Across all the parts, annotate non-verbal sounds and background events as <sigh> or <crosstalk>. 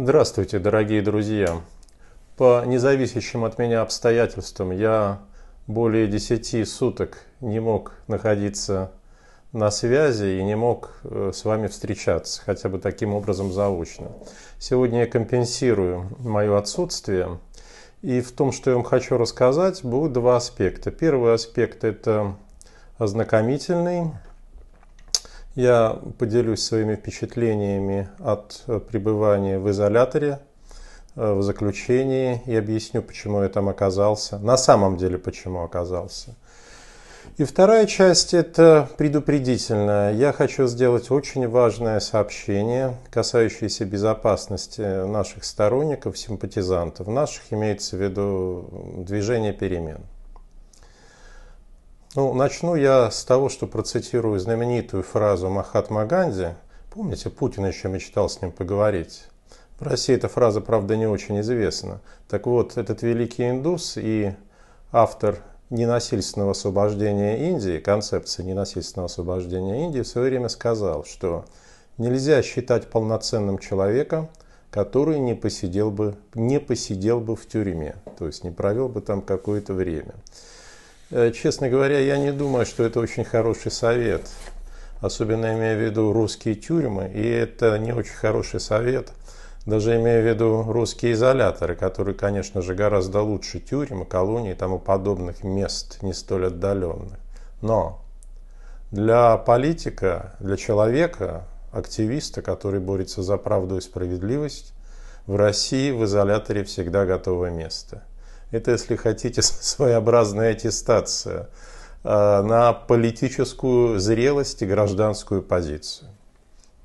Здравствуйте, дорогие друзья! По независящим от меня обстоятельствам я более 10 суток не мог находиться на связи и не мог э, с вами встречаться, хотя бы таким образом заочно. Сегодня я компенсирую мое отсутствие, и в том, что я вам хочу рассказать, будут два аспекта. Первый аспект – это ознакомительный, я поделюсь своими впечатлениями от э, пребывания в изоляторе, э, в заключении и объясню, почему я там оказался. На самом деле, почему оказался. И вторая часть – это предупредительная. Я хочу сделать очень важное сообщение, касающееся безопасности наших сторонников, симпатизантов. Наших имеется в виду движение перемен – ну, начну я с того, что процитирую знаменитую фразу Махатма Ганди. Помните, Путин еще мечтал с ним поговорить. В России эта фраза, правда, не очень известна. Так вот, этот великий индус и автор ненасильственного освобождения Индии, концепции ненасильственного освобождения Индии, в свое время сказал, что нельзя считать полноценным человеком, который не посидел бы, не посидел бы в тюрьме, то есть не провел бы там какое-то время. Э, честно говоря, я не думаю, что это очень хороший совет. Особенно имея в виду русские тюрьмы. И это не очень хороший совет, даже имея в виду русские изоляторы, которые, конечно же, гораздо лучше тюрьмы, колонии и тому подобных мест, не столь отдаленных. Но для политика, для человека, активиста, который борется за правду и справедливость, в России в изоляторе всегда готово место – это, если хотите, <laughs> своеобразная аттестация а, на политическую зрелость и гражданскую позицию.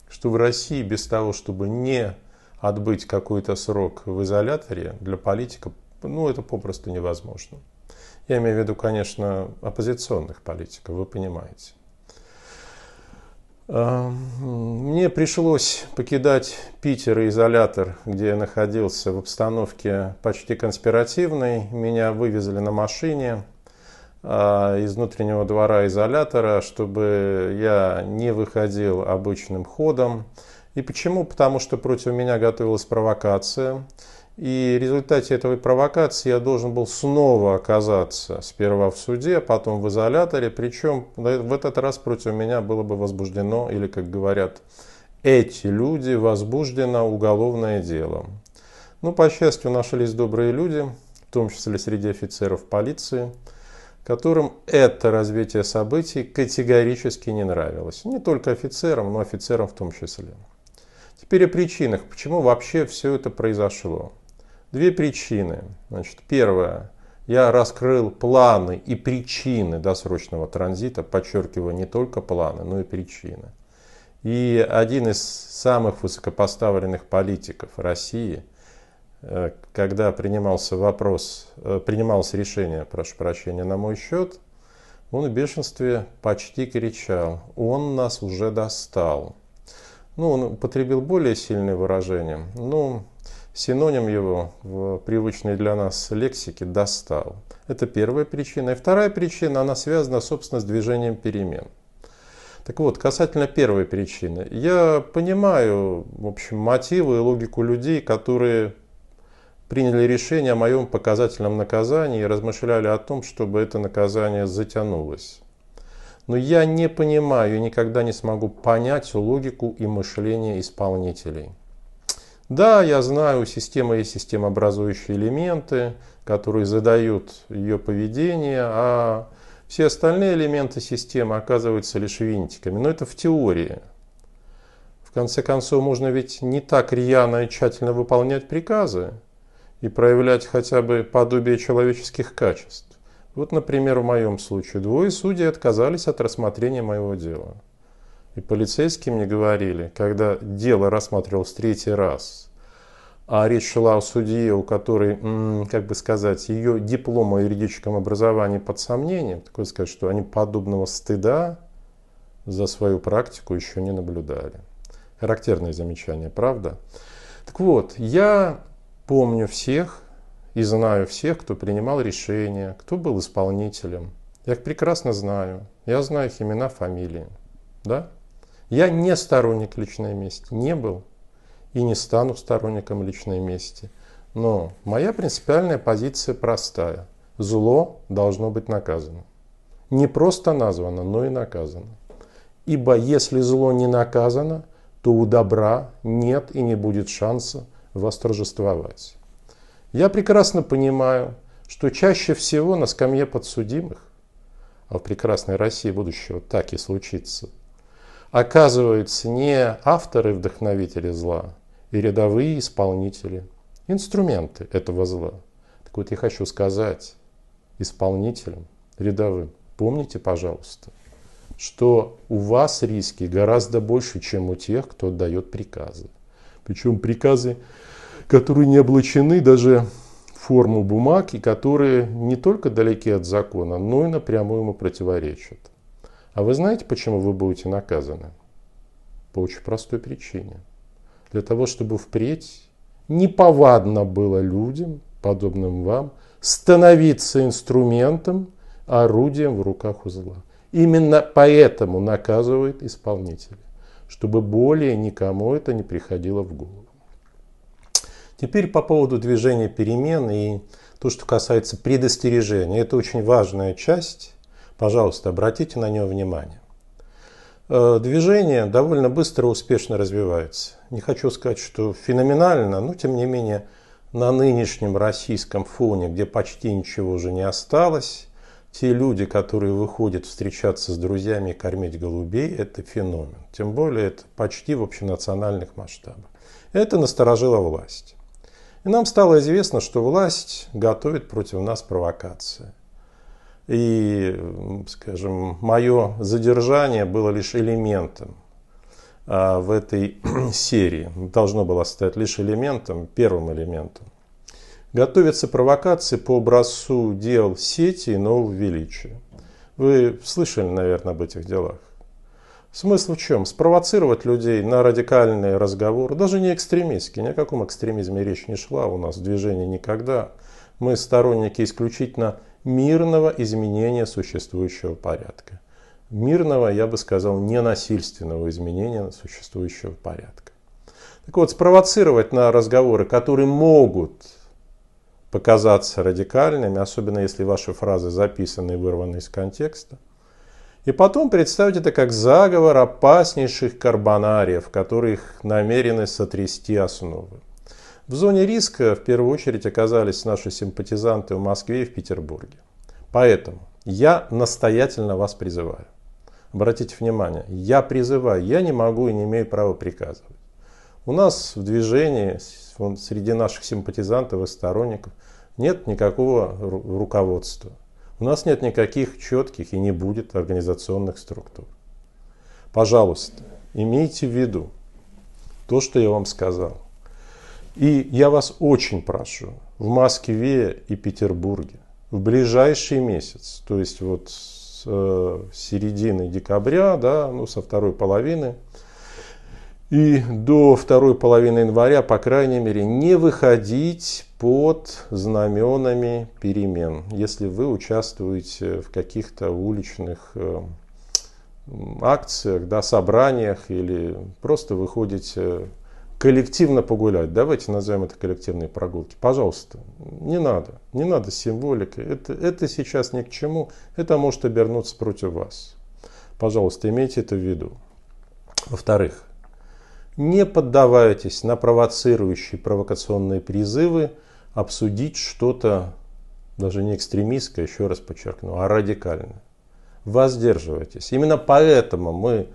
Что в России без того, чтобы не отбыть какой-то срок в изоляторе, для политика, ну, это попросту невозможно. Я имею в виду, конечно, оппозиционных политиков, вы понимаете. Мне пришлось покидать Питер и изолятор, где я находился в обстановке почти конспиративной. Меня вывезли на машине а, из внутреннего двора изолятора, чтобы я не выходил обычным ходом. И почему? Потому что против меня готовилась провокация. И в результате этой провокации я должен был снова оказаться сперва в суде, а потом в изоляторе. Причем э, в этот раз против меня было бы возбуждено, или, как говорят эти люди, возбуждено уголовное дело. Ну, по счастью, нашлись добрые люди, в том числе среди офицеров полиции, которым это развитие событий категорически не нравилось. Не только офицерам, но офицерам в том числе. Теперь о причинах, почему вообще все это произошло. Две причины. Значит, первое. Я раскрыл планы и причины досрочного транзита, подчеркиваю не только планы, но и причины. И один из самых высокопоставленных политиков России, э, когда принимался вопрос, э, принималось решение, прошу прощения, на мой счет, он в бешенстве почти кричал, он нас уже достал. Ну, он употребил более сильное выражение. Ну, Синоним его в привычной для нас лексике «достал». Это первая причина. И вторая причина, она связана, собственно, с движением перемен. Так вот, касательно первой причины. Я понимаю, в общем, мотивы и логику людей, которые приняли решение о моем показательном наказании и размышляли о том, чтобы это наказание затянулось. Но я не понимаю и никогда не смогу понять логику и мышление исполнителей – да, я знаю, у системы есть системообразующие элементы, которые задают ее поведение, а все остальные элементы системы оказываются лишь винтиками. Но это в теории. В конце концов, можно ведь не так рьяно и тщательно выполнять приказы и проявлять хотя бы подобие человеческих качеств. Вот, например, в моем случае двое судей отказались от рассмотрения моего дела. И полицейские мне говорили, когда дело рассматривалось третий раз, а речь шла о судье, у которой, как бы сказать, ее диплом о юридическом образовании под сомнением, такое сказать, что они подобного стыда за свою практику еще не наблюдали. Характерное замечание, правда? Так вот, я помню всех и знаю всех, кто принимал решения, кто был исполнителем. Я их прекрасно знаю. Я знаю их имена, фамилии. Да? Я не сторонник личной мести, не был и не стану сторонником личной мести. Но моя принципиальная позиция простая. Зло должно быть наказано. Не просто названо, но и наказано. Ибо если зло не наказано, то у добра нет и не будет шанса восторжествовать. Я прекрасно понимаю, что чаще всего на скамье подсудимых, а в прекрасной России будущего так и случится, оказываются не авторы-вдохновители зла, и рядовые исполнители, инструменты этого зла. Так вот я хочу сказать исполнителям, рядовым, помните, пожалуйста, что у вас риски гораздо больше, чем у тех, кто дает приказы. Причем приказы, которые не облачены даже форму бумаг, и которые не только далеки от закона, но и напрямую ему противоречат. А вы знаете, почему вы будете наказаны? По очень простой причине – для того, чтобы впредь неповадно было людям, подобным вам, становиться инструментом, орудием в руках у зла. Именно поэтому наказывает исполнителя, чтобы более никому это не приходило в голову. Теперь по поводу движения перемен и то, что касается предостережения. Это очень важная часть. Пожалуйста, обратите на нее внимание. Э, движение довольно быстро и успешно развивается не хочу сказать, что феноменально, но тем не менее на нынешнем российском фоне, где почти ничего уже не осталось, те люди, которые выходят встречаться с друзьями и кормить голубей, это феномен. Тем более это почти в общенациональных масштабах. Это насторожило власть. И нам стало известно, что власть готовит против нас провокации. И, скажем, мое задержание было лишь элементом а, в этой <clears throat> серии. Должно было стать лишь элементом, первым элементом. Готовятся провокации по образцу дел сети и нового величия. Вы слышали, наверное, об этих делах. Смысл в чем? Спровоцировать людей на радикальный разговор, даже не экстремистский, ни о каком экстремизме речь не шла у нас в движении никогда. Мы сторонники исключительно мирного изменения существующего порядка мирного, я бы сказал, ненасильственного изменения существующего порядка. Так вот, спровоцировать на разговоры, которые могут показаться радикальными, особенно если ваши фразы записаны и вырваны из контекста, и потом представить это как заговор опаснейших карбонариев, которых намерены сотрясти основы. В зоне риска в первую очередь оказались наши симпатизанты в Москве и в Петербурге. Поэтому я настоятельно вас призываю. Обратите внимание, я призываю, я не могу и не имею права приказывать. У нас в движении, среди наших симпатизантов и сторонников, нет никакого руководства. У нас нет никаких четких и не будет организационных структур. Пожалуйста, имейте в виду то, что я вам сказал. И я вас очень прошу, в Москве и Петербурге в ближайший месяц, то есть вот с э, середины декабря, да, ну, со второй половины, и до второй половины января, по крайней мере, не выходить под знаменами перемен, если вы участвуете в каких-то уличных э, акциях, да, собраниях или просто выходите коллективно погулять, давайте назовем это коллективные прогулки, пожалуйста, не надо, не надо символики, это, это сейчас ни к чему, это может обернуться против вас. Пожалуйста, имейте это в виду. Во-вторых, не поддавайтесь на провоцирующие провокационные призывы обсудить что-то, даже не экстремистское, еще раз подчеркну, а радикальное. Воздерживайтесь. Именно поэтому мы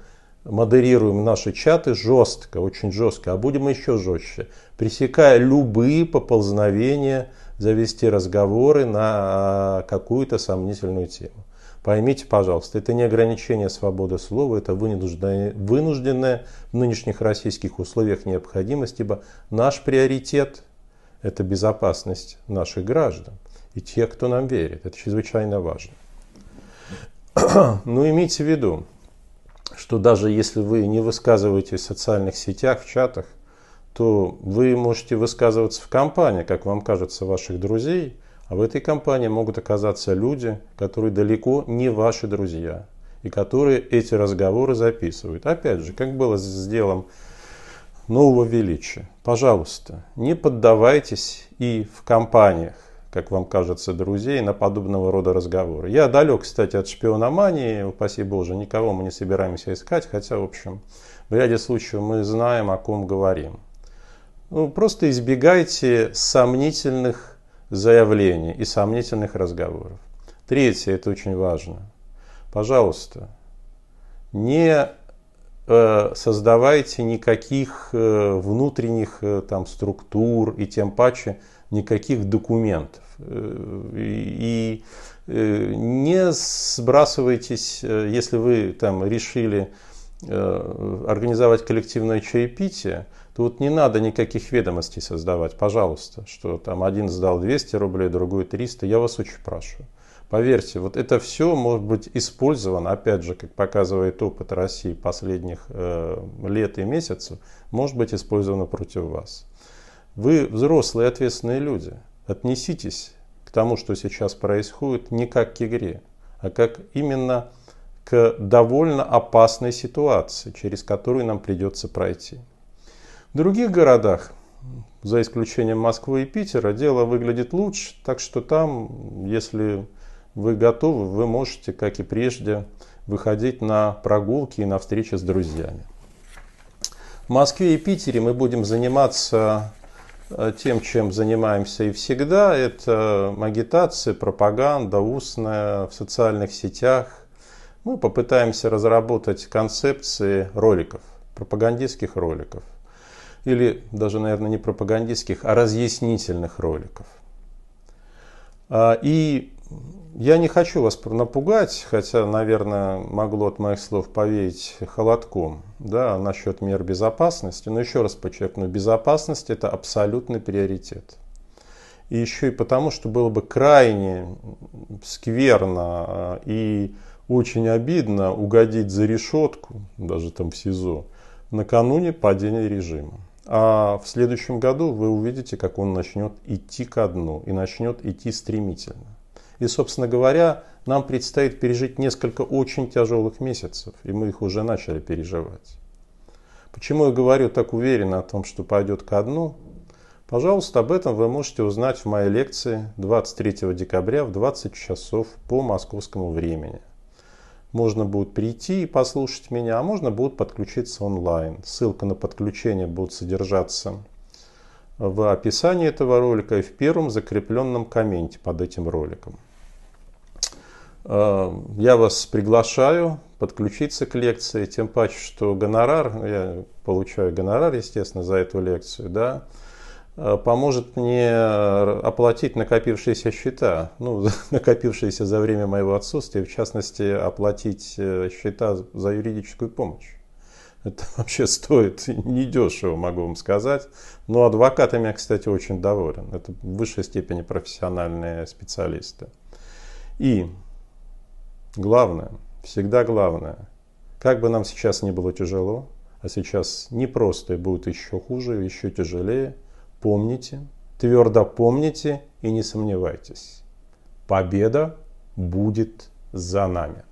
модерируем наши чаты жестко, очень жестко, а будем еще жестче, пресекая любые поползновения завести разговоры на а, какую-то сомнительную тему. Поймите, пожалуйста, это не ограничение свободы слова, это вынужденное, вынужденное в нынешних российских условиях необходимость, ибо наш приоритет – это безопасность наших граждан и тех, кто нам верит. Это чрезвычайно важно. <clears throat> Но ну, имейте в виду, что даже если вы не высказываетесь в социальных сетях, в чатах, то вы можете высказываться в компании, как вам кажется, ваших друзей, а в этой компании могут оказаться люди, которые далеко не ваши друзья, и которые эти разговоры записывают. Опять же, как было с делом нового величия. Пожалуйста, не поддавайтесь и в компаниях как вам кажется, друзей на подобного рода разговоры. Я далек, кстати, от шпиономании, упаси Боже, никого мы не собираемся искать, хотя, в общем, в ряде случаев мы знаем, о ком говорим. Ну, просто избегайте сомнительных заявлений и сомнительных разговоров. Третье, это очень важно. Пожалуйста, не э, создавайте никаких э, внутренних э, там, структур и тем паче никаких документов. Э, и э, не сбрасывайтесь, э, если вы там решили организовать коллективное чаепитие, то вот не надо никаких ведомостей создавать, пожалуйста, что там один сдал 200 рублей, другой 300, я вас очень прошу. Поверьте, вот это все может быть использовано, опять же, как показывает опыт России последних э, лет и месяцев, может быть использовано против вас. Вы взрослые ответственные люди. Отнеситесь к тому, что сейчас происходит, не как к игре, а как именно к довольно опасной ситуации, через которую нам придется пройти. В других городах, за исключением Москвы и Питера, дело выглядит лучше, так что там, если вы готовы, вы можете, как и прежде, выходить на прогулки и на встречи с друзьями. В Москве и Питере мы будем заниматься Э, тем, чем занимаемся и всегда, это агитация, пропаганда устная в социальных сетях. Мы попытаемся разработать концепции роликов, пропагандистских роликов. Или даже, наверное, не пропагандистских, а разъяснительных роликов. А, и я не хочу вас напугать, хотя, наверное, могло от моих слов повеять холодком да, насчет мер безопасности. Но еще раз подчеркну, безопасность – это абсолютный приоритет. И еще и потому, что было бы крайне скверно э, и очень обидно угодить за решетку, даже там в СИЗО, накануне падения режима. А в следующем году вы увидите, как он начнет идти ко дну и начнет идти стремительно. И, собственно говоря, нам предстоит пережить несколько очень тяжелых месяцев, и мы их уже начали переживать. Почему я говорю так уверенно о том, что пойдет ко дну? Пожалуйста, об этом вы можете узнать в моей лекции 23 декабря в 20 часов по московскому времени. Можно будет прийти и послушать меня, а можно будет подключиться онлайн. Ссылка на подключение будет содержаться в описании этого ролика и в первом закрепленном комменте под этим роликом. Э, я вас приглашаю подключиться к лекции, тем паче, что гонорар, я получаю гонорар, естественно, за эту лекцию, да, э, поможет мне э, оплатить накопившиеся счета, ну, <laughs> накопившиеся за время моего отсутствия, в частности, оплатить счета за юридическую помощь. Это <laughs> вообще стоит недешево, могу вам сказать. Но адвокатами я, кстати, очень доволен. Это в высшей степени профессиональные специалисты. И Главное, всегда главное, как бы нам сейчас ни было тяжело, а сейчас непросто и будет еще хуже, еще тяжелее, помните, твердо помните и не сомневайтесь. Победа будет за нами.